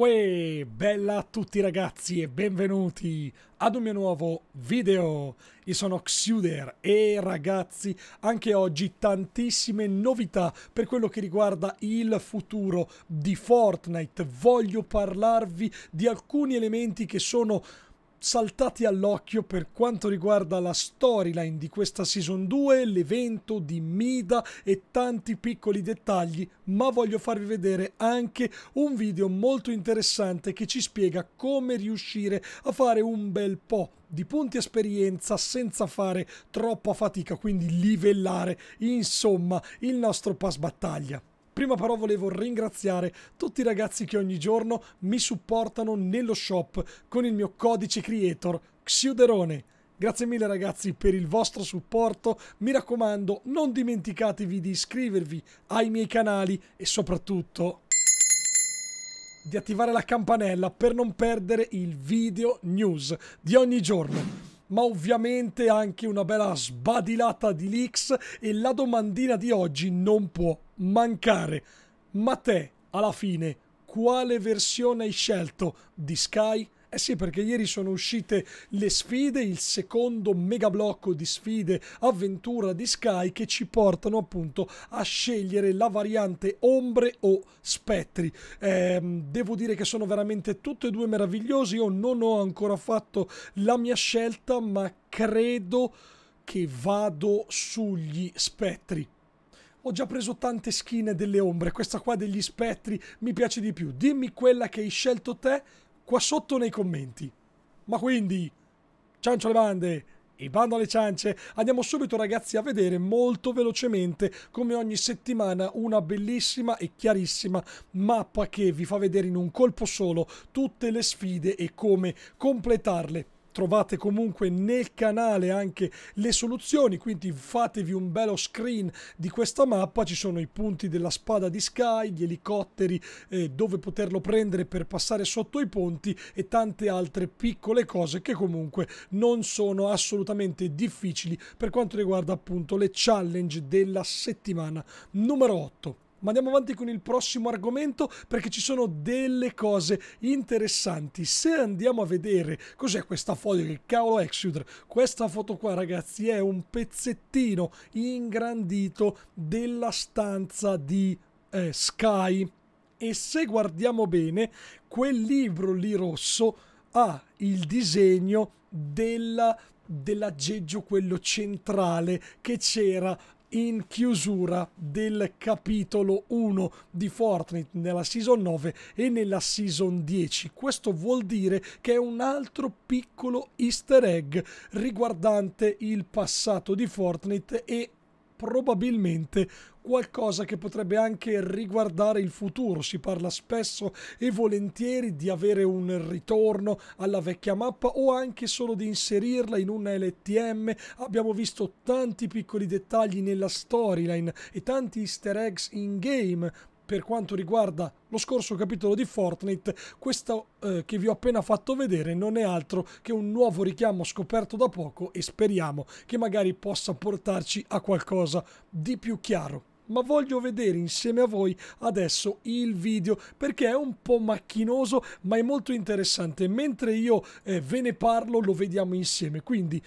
Uè, bella a tutti ragazzi e benvenuti ad un mio nuovo video. Io sono Xuder e ragazzi, anche oggi tantissime novità per quello che riguarda il futuro di Fortnite. Voglio parlarvi di alcuni elementi che sono saltati all'occhio per quanto riguarda la storyline di questa season 2, l'evento di Mida e tanti piccoli dettagli, ma voglio farvi vedere anche un video molto interessante che ci spiega come riuscire a fare un bel po' di punti esperienza senza fare troppa fatica, quindi livellare insomma il nostro pass battaglia. Prima però volevo ringraziare tutti i ragazzi che ogni giorno mi supportano nello shop con il mio codice creator Xiuderone. Grazie mille ragazzi per il vostro supporto, mi raccomando non dimenticatevi di iscrivervi ai miei canali e soprattutto di attivare la campanella per non perdere il video news di ogni giorno ma ovviamente anche una bella sbadilata di leaks e la domandina di oggi non può mancare. Ma te, alla fine, quale versione hai scelto di Sky? Eh sì, perché ieri sono uscite le sfide, il secondo mega blocco di sfide avventura di Sky che ci portano appunto a scegliere la variante ombre o spettri. Eh, devo dire che sono veramente tutte e due meravigliosi, io non ho ancora fatto la mia scelta, ma credo che vado sugli spettri ho già preso tante skin delle ombre, questa qua degli spettri mi piace di più. Dimmi quella che hai scelto te qua sotto nei commenti. Ma quindi, ciancio le bande, e bando alle ciance, andiamo subito ragazzi a vedere molto velocemente come ogni settimana una bellissima e chiarissima mappa che vi fa vedere in un colpo solo tutte le sfide e come completarle trovate comunque nel canale anche le soluzioni, quindi fatevi un bello screen di questa mappa, ci sono i punti della spada di Sky, gli elicotteri, eh, dove poterlo prendere per passare sotto i ponti e tante altre piccole cose che comunque non sono assolutamente difficili per quanto riguarda appunto le challenge della settimana numero 8. Ma andiamo avanti con il prossimo argomento perché ci sono delle cose interessanti. Se andiamo a vedere cos'è questa foglia, che cavolo Exudr, questa foto qua ragazzi è un pezzettino ingrandito della stanza di eh, Sky. E se guardiamo bene, quel libro lì rosso ha il disegno della dell'aggeggio quello centrale che c'era in chiusura del capitolo 1 di Fortnite nella season 9 e nella season 10. Questo vuol dire che è un altro piccolo easter egg riguardante il passato di Fortnite e probabilmente qualcosa che potrebbe anche riguardare il futuro. Si parla spesso e volentieri di avere un ritorno alla vecchia mappa o anche solo di inserirla in una LTM. Abbiamo visto tanti piccoli dettagli nella storyline e tanti easter eggs in game per quanto riguarda lo scorso capitolo di Fortnite, questo eh, che vi ho appena fatto vedere non è altro che un nuovo richiamo scoperto da poco e speriamo che magari possa portarci a qualcosa di più chiaro ma voglio vedere insieme a voi adesso il video perché è un po' macchinoso ma è molto interessante mentre io eh, ve ne parlo lo vediamo insieme quindi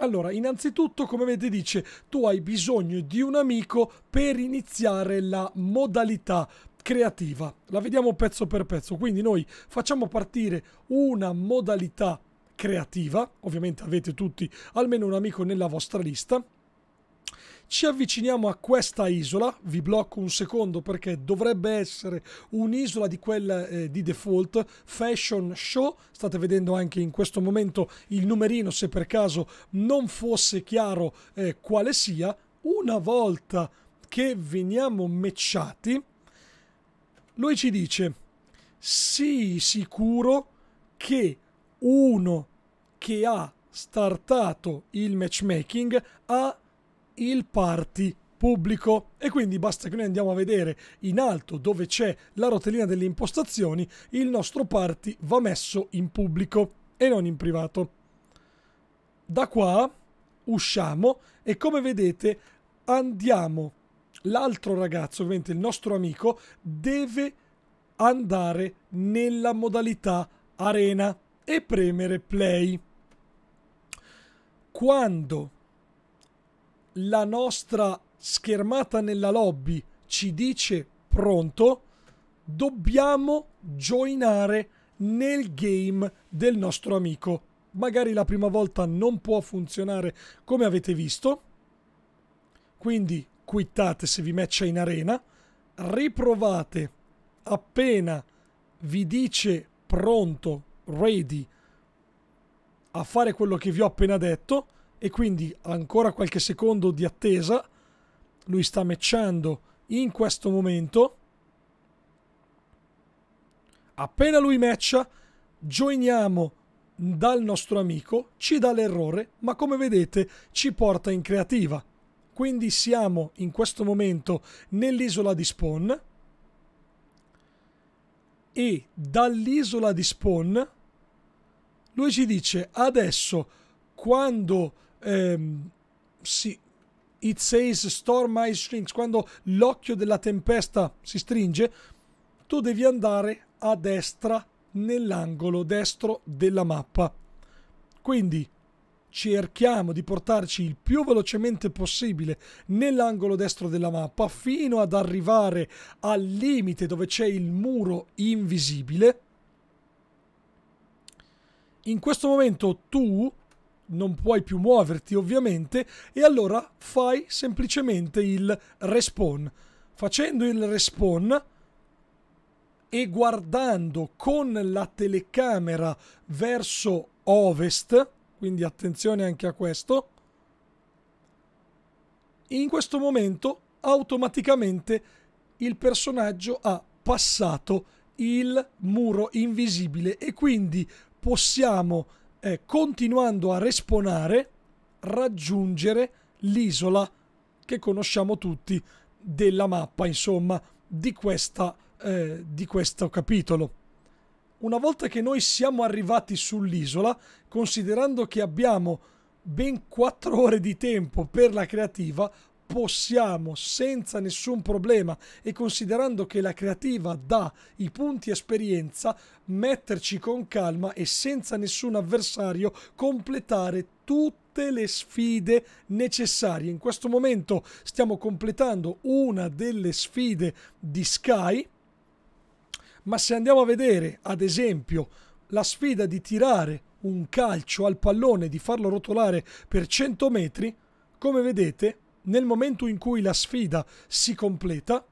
allora, innanzitutto, come vedete, dice tu hai bisogno di un amico per iniziare la modalità creativa. La vediamo pezzo per pezzo, quindi noi facciamo partire una modalità creativa, ovviamente avete tutti almeno un amico nella vostra lista, ci avviciniamo a questa isola, vi blocco un secondo perché dovrebbe essere un'isola di quella eh, di default, Fashion Show, state vedendo anche in questo momento il numerino se per caso non fosse chiaro eh, quale sia, una volta che veniamo matchati, lui ci dice sii sicuro che uno che ha startato il matchmaking ha il party pubblico e quindi basta che noi andiamo a vedere in alto dove c'è la rotellina delle impostazioni il nostro party va messo in pubblico e non in privato da qua usciamo e come vedete andiamo l'altro ragazzo ovviamente il nostro amico deve andare nella modalità arena e premere play quando la nostra schermata nella lobby ci dice pronto, dobbiamo joinare nel game del nostro amico. Magari la prima volta non può funzionare come avete visto, quindi quittate se vi matcha in arena, riprovate appena vi dice pronto, ready a fare quello che vi ho appena detto, e quindi ancora qualche secondo di attesa. Lui sta matchando in questo momento. Appena lui matcha, joiniamo dal nostro amico, ci dà l'errore, ma come vedete ci porta in creativa. Quindi siamo in questo momento nell'isola di spawn e dall'isola di spawn lui ci dice adesso quando ehm, si, It says storm my strings, quando l'occhio della tempesta si stringe, tu devi andare a destra nell'angolo destro della mappa. Quindi cerchiamo di portarci il più velocemente possibile nell'angolo destro della mappa fino ad arrivare al limite dove c'è il muro invisibile. In questo momento tu non puoi più muoverti ovviamente e allora fai semplicemente il respawn. Facendo il respawn e guardando con la telecamera verso ovest, quindi attenzione anche a questo, in questo momento automaticamente il personaggio ha passato il muro invisibile e quindi possiamo eh, continuando a respawnare, raggiungere l'isola che conosciamo tutti della mappa, insomma, di, questa, eh, di questo capitolo. Una volta che noi siamo arrivati sull'isola, considerando che abbiamo ben 4 ore di tempo per la creativa, possiamo senza nessun problema e considerando che la creativa dà i punti esperienza, metterci con calma e senza nessun avversario completare tutte le sfide necessarie. In questo momento stiamo completando una delle sfide di Sky, ma se andiamo a vedere, ad esempio, la sfida di tirare un calcio al pallone, di farlo rotolare per 100 metri, come vedete nel momento in cui la sfida si completa,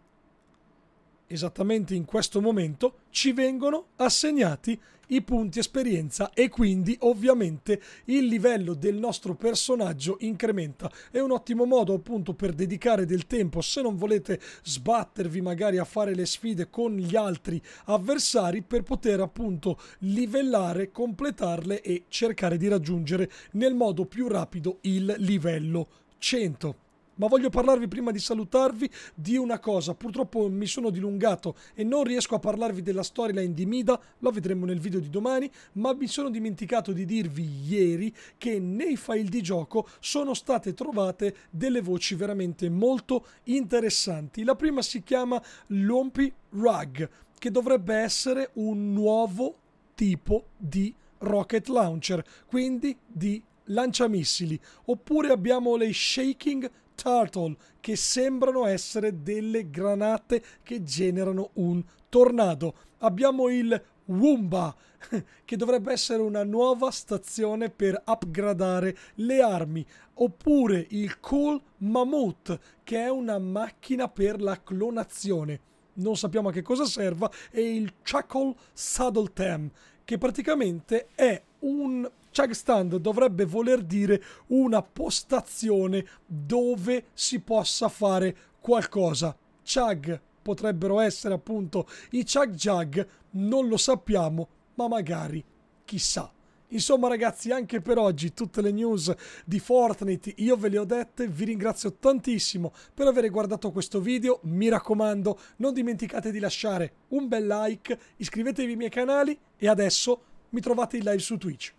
esattamente in questo momento, ci vengono assegnati i punti esperienza e quindi ovviamente il livello del nostro personaggio incrementa. È un ottimo modo appunto per dedicare del tempo se non volete sbattervi magari a fare le sfide con gli altri avversari per poter appunto livellare, completarle e cercare di raggiungere nel modo più rapido il livello 100 ma voglio parlarvi prima di salutarvi di una cosa. Purtroppo mi sono dilungato e non riesco a parlarvi della storyline di Mida, la vedremo nel video di domani, ma mi sono dimenticato di dirvi ieri che nei file di gioco sono state trovate delle voci veramente molto interessanti. La prima si chiama Lompi Rug, che dovrebbe essere un nuovo tipo di rocket launcher, quindi di lanciamissili. Oppure abbiamo le Shaking Turtle, che sembrano essere delle granate che generano un tornado. Abbiamo il Wumba, che dovrebbe essere una nuova stazione per upgradare le armi, oppure il Cool Mammoth, che è una macchina per la clonazione. Non sappiamo a che cosa serva, e il Chuckle Saddle Tam, che praticamente è un Chug Stand dovrebbe voler dire una postazione dove si possa fare qualcosa. Chug potrebbero essere appunto i Chug Jug, non lo sappiamo, ma magari chissà. Insomma ragazzi, anche per oggi tutte le news di Fortnite io ve le ho dette, vi ringrazio tantissimo per aver guardato questo video, mi raccomando non dimenticate di lasciare un bel like, iscrivetevi ai miei canali e adesso mi trovate in live su Twitch.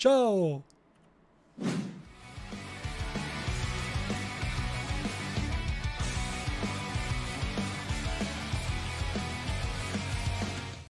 Ciao!